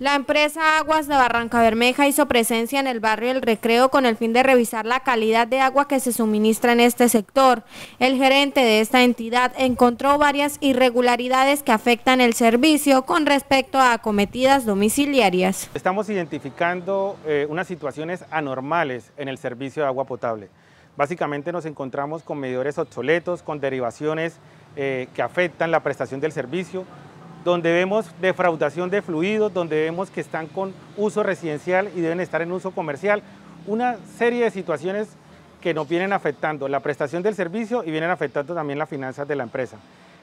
La empresa Aguas de Barranca Bermeja hizo presencia en el barrio El Recreo con el fin de revisar la calidad de agua que se suministra en este sector. El gerente de esta entidad encontró varias irregularidades que afectan el servicio con respecto a acometidas domiciliarias. Estamos identificando eh, unas situaciones anormales en el servicio de agua potable. Básicamente nos encontramos con medidores obsoletos, con derivaciones eh, que afectan la prestación del servicio, donde vemos defraudación de fluidos, donde vemos que están con uso residencial y deben estar en uso comercial. Una serie de situaciones que nos vienen afectando la prestación del servicio y vienen afectando también las finanzas de la empresa.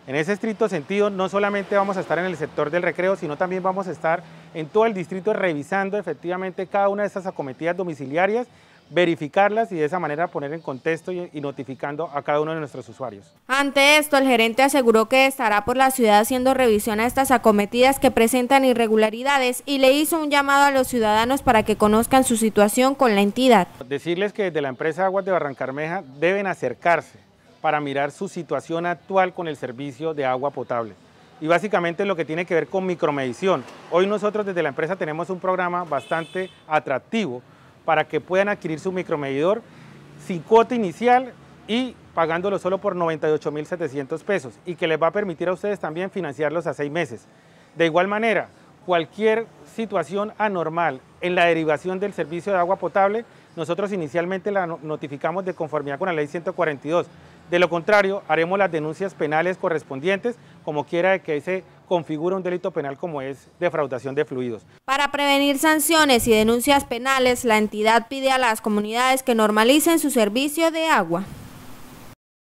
En ese estricto sentido, no solamente vamos a estar en el sector del recreo, sino también vamos a estar en todo el distrito revisando efectivamente cada una de estas acometidas domiciliarias verificarlas y de esa manera poner en contexto y, notificando a cada uno de nuestros usuarios. Ante esto, el gerente aseguró que estará por la ciudad haciendo revisión a estas acometidas que presentan irregularidades y le hizo un llamado a los ciudadanos para que conozcan su situación con la entidad. Decirles que desde la empresa Aguas de Barrancarmeja deben acercarse para mirar su situación actual con el servicio de agua potable. Y básicamente lo que tiene que ver con micromedición. Hoy nosotros desde la empresa tenemos un programa bastante atractivo para que puedan adquirir su micromedidor sin cuota inicial y pagándolo solo por 98.700 pesos y que les va a permitir a ustedes también financiarlos a seis meses. De igual manera, cualquier situación anormal en la derivación del servicio de agua potable, nosotros inicialmente la notificamos de conformidad con la ley 142. De lo contrario, haremos las denuncias penales correspondientes, como quiera que ese configura un delito penal como es defraudación de fluidos. Para prevenir sanciones y denuncias penales, la entidad pide a las comunidades que normalicen su servicio de agua.